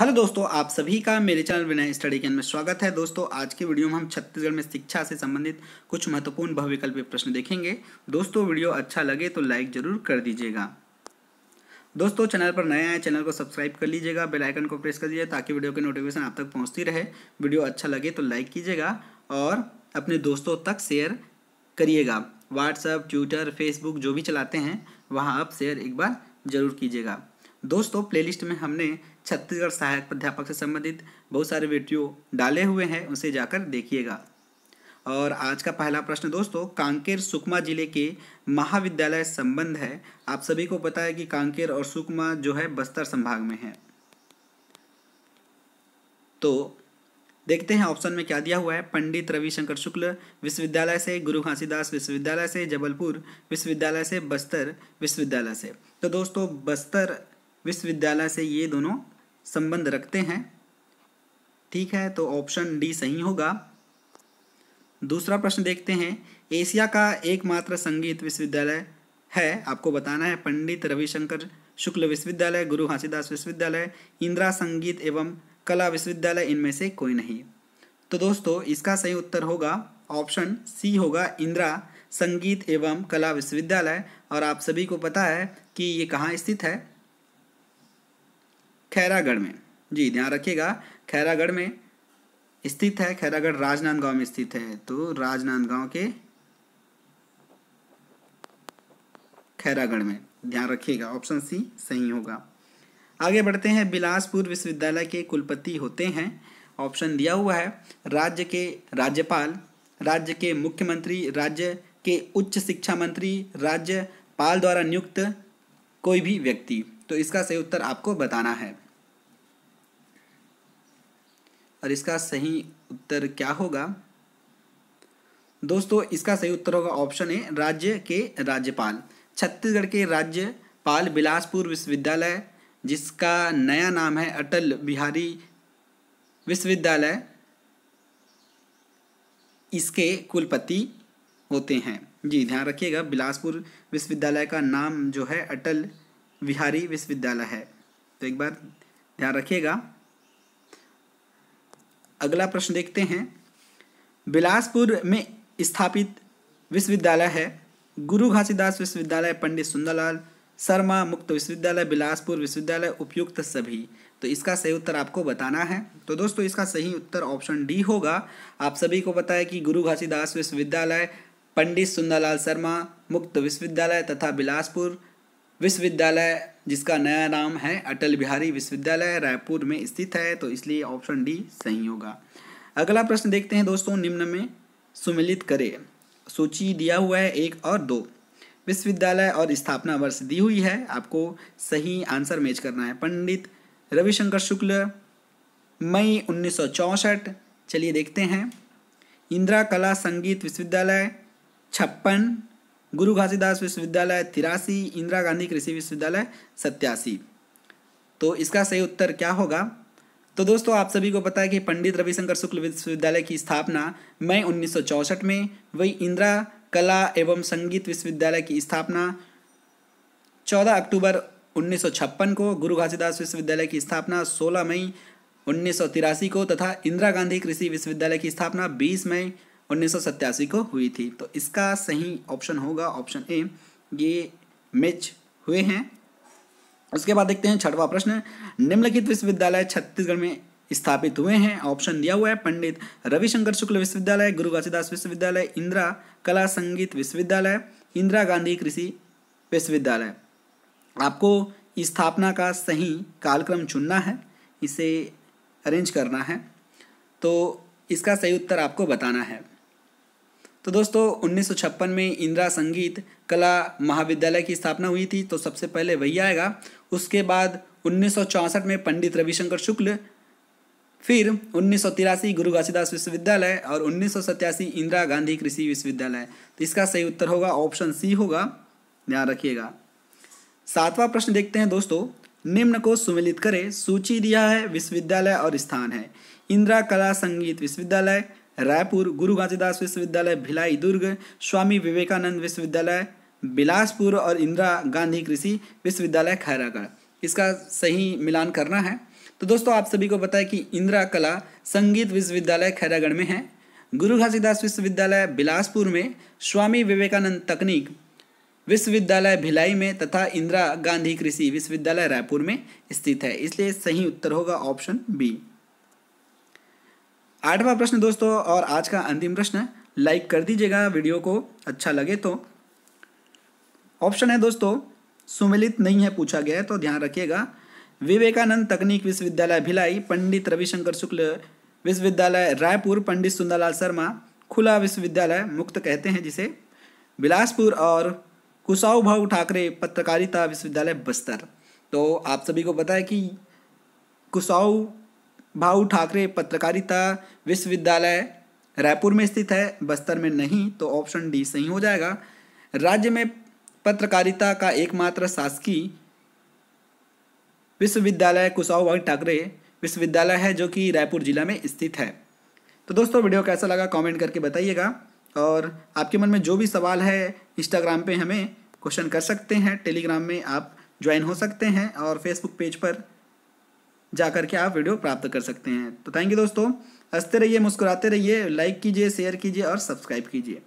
hello दोस्तों आप सभी का मेरे चैनल विनय स्टडी ज्ञान में स्वागत है दोस्तों आज के वीडियो में हम छत्तीसगढ़ में शिक्षा से संबंधित कुछ महत्वपूर्ण बहुविकल्पीय प्रश्न देखेंगे दोस्तों वीडियो अच्छा लगे तो लाइक जरूर कर दीजिएगा दोस्तों चैनल पर नया आए चैनल को सब्सक्राइब कर लीजिएगा बेल आइकन को प्रेस कर दीजिए ताकि वीडियो की नोटिफिकेशन आप तक पहुँचती रहे वीडियो अच्छा लगे तो लाइक कीजिएगा और अपने दोस्तों तक शेयर करिएगा व्हाट्सअप ट्विटर फेसबुक जो भी चलाते हैं वहाँ आप शेयर एक बार जरूर कीजिएगा दोस्तों प्लेलिस्ट में हमने छत्तीसगढ़ सहायक प्राध्यापक से संबंधित बहुत सारे वीडियो डाले हुए हैं उसे जाकर देखिएगा और आज का पहला प्रश्न दोस्तों कांकेर सुकमा जिले के महाविद्यालय संबंध है आप सभी को पता है कि कांकेर और सुकमा जो है बस्तर संभाग में है तो देखते हैं ऑप्शन में क्या दिया हुआ है पंडित रविशंकर शुक्ल विश्वविद्यालय से गुरु घासीदास विश्वविद्यालय से जबलपुर विश्वविद्यालय से बस्तर विश्वविद्यालय से तो दोस्तों बस्तर विश्वविद्यालय से ये दोनों संबंध रखते हैं ठीक है तो ऑप्शन डी सही होगा दूसरा प्रश्न देखते हैं एशिया का एकमात्र संगीत विश्वविद्यालय है आपको बताना है पंडित रविशंकर शुक्ल विश्वविद्यालय गुरु हासीदास विश्वविद्यालय इंदिरा संगीत एवं कला विश्वविद्यालय इनमें से कोई नहीं तो दोस्तों इसका सही उत्तर होगा ऑप्शन सी होगा इंदिरा संगीत एवं कला विश्वविद्यालय और आप सभी को पता है कि ये कहाँ स्थित है खैरागढ़ में जी ध्यान रखिएगा खैरागढ़ में स्थित है खैरागढ़ राजनांदगांव में स्थित है तो राजनांदगांव के खैरागढ़ में ध्यान रखिएगा ऑप्शन सी सही होगा आगे बढ़ते हैं बिलासपुर विश्वविद्यालय के कुलपति होते हैं ऑप्शन दिया हुआ है राज्य के राज्यपाल राज्य के मुख्यमंत्री राज्य के उच्च शिक्षा मंत्री राज्यपाल द्वारा नियुक्त कोई भी व्यक्ति तो इसका सही उत्तर आपको बताना है और इसका सही उत्तर क्या होगा दोस्तों इसका सही उत्तर होगा ऑप्शन है राज्य के राज्यपाल छत्तीसगढ़ के राज्यपाल बिलासपुर विश्वविद्यालय जिसका नया नाम है अटल बिहारी विश्वविद्यालय इसके कुलपति होते हैं जी ध्यान रखिएगा बिलासपुर विश्वविद्यालय का नाम जो है अटल विहारी विश्वविद्यालय है तो एक बार ध्यान रखिएगा अगला प्रश्न देखते हैं बिलासपुर में स्थापित विश्वविद्यालय है गुरु घासीदास विश्वविद्यालय पंडित सुंदरलाल शर्मा मुक्त विश्वविद्यालय बिलासपुर विश्वविद्यालय उपयुक्त सभी तो इसका सही उत्तर आपको बताना है तो दोस्तों इसका सही उत्तर ऑप्शन डी होगा आप सभी को बताया कि गुरु घासीदास विश्वविद्यालय पंडित सुंदरलाल शर्मा मुक्त विश्वविद्यालय तथा बिलासपुर विश्वविद्यालय जिसका नया नाम है अटल बिहारी विश्वविद्यालय रायपुर में स्थित है तो इसलिए ऑप्शन डी सही होगा अगला प्रश्न देखते हैं दोस्तों निम्न में सुमिलित करें सूची दिया हुआ है एक और दो विश्वविद्यालय और स्थापना वर्ष दी हुई है आपको सही आंसर मैच करना है पंडित रविशंकर शुक्ल मई उन्नीस चलिए देखते हैं इंदिरा कला संगीत विश्वविद्यालय छप्पन गुरु घासीदास विश्वविद्यालय तिरासी इंदिरा गांधी कृषि विश्वविद्यालय सत्यासी तो इसका सही उत्तर क्या होगा तो दोस्तों आप सभी को पता है कि पंडित रविशंकर शुक्ल विश्वविद्यालय की स्थापना मई उन्नीस में वही इंदिरा कला एवं संगीत विश्वविद्यालय की स्थापना 14 अक्टूबर 1956 को गुरु घासीदास विश्वविद्यालय की स्थापना 16 मई उन्नीस को तथा इंदिरा गांधी कृषि विश्वविद्यालय की स्थापना 20 मई उन्नीस को हुई थी तो इसका सही ऑप्शन होगा ऑप्शन ए ये मैच हुए हैं उसके बाद देखते हैं छठवा प्रश्न निम्नलिखित विश्वविद्यालय छत्तीसगढ़ में स्थापित हुए हैं ऑप्शन दिया हुआ है पंडित रविशंकर शुक्ल विश्वविद्यालय गुरु घासीदास विश्वविद्यालय इंदिरा कला संगीत विश्वविद्यालय इंदिरा गांधी कृषि विश्वविद्यालय आपको स्थापना का सही कालक्रम चुनना है इसे अरेंज करना है तो इसका सही उत्तर आपको बताना है तो दोस्तों छप्पन में इंदिरा संगीत कला महाविद्यालय की स्थापना हुई थी तो सबसे पहले वही आएगा उसके बाद उन्नीस में पंडित रविशंकर शुक्ल फिर उन्नीस गुरु घासीदास विश्वविद्यालय और उन्नीस इंदिरा गांधी कृषि विश्वविद्यालय तो इसका सही उत्तर होगा ऑप्शन सी होगा ध्यान रखिएगा सातवां प्रश्न देखते हैं दोस्तों निम्न को सुमिलित करें सूची दिया है विश्वविद्यालय और स्थान है इंदिरा कला संगीत विश्वविद्यालय रायपुर गुरु घासीदास विश्वविद्यालय भिलाई दुर्ग स्वामी विवेकानंद विश्वविद्यालय बिलासपुर और इंदिरा गांधी कृषि विश्वविद्यालय खैरागढ़ इसका सही मिलान करना है तो दोस्तों आप सभी को बताए कि इंदिरा कला संगीत विश्वविद्यालय खैरागढ़ में है गुरु घासीदास विश्वविद्यालय बिलासपुर में स्वामी विवेकानंद तकनीक विश्वविद्यालय भिलाई में तथा इंदिरा गांधी कृषि विश्वविद्यालय रायपुर में स्थित है इसलिए सही उत्तर होगा ऑप्शन बी आठवां प्रश्न दोस्तों और आज का अंतिम प्रश्न लाइक कर दीजिएगा वीडियो को अच्छा लगे तो ऑप्शन है दोस्तों सुमिलित नहीं है पूछा गया है तो ध्यान रखिएगा विवेकानंद तकनीक विश्वविद्यालय भिलाई पंडित रविशंकर शुक्ल विश्वविद्यालय रायपुर पंडित सुंदरलाल शर्मा खुला विश्वविद्यालय मुक्त कहते हैं जिसे बिलासपुर और कुशाऊ भाऊ ठाकरे पत्रकारिता विश्वविद्यालय बस्तर तो आप सभी को पता है कि कुशाऊ भाऊ ठाकरे पत्रकारिता विश्वविद्यालय रायपुर में स्थित है बस्तर में नहीं तो ऑप्शन डी सही हो जाएगा राज्य में पत्रकारिता का एकमात्र शासकीय विश्वविद्यालय कुशाऊ भाई ठाकरे विश्वविद्यालय है जो कि रायपुर जिला में स्थित है तो दोस्तों वीडियो कैसा लगा कमेंट करके बताइएगा और आपके मन में जो भी सवाल है इंस्टाग्राम पे हमें क्वेश्चन कर सकते हैं टेलीग्राम में आप ज्वाइन हो सकते हैं और फेसबुक पेज पर जा कर के आप वीडियो प्राप्त कर सकते हैं तो थैंक यू दोस्तों हंसते रहिए मुस्कुराते रहिए लाइक कीजिए शेयर कीजिए और सब्सक्राइब कीजिए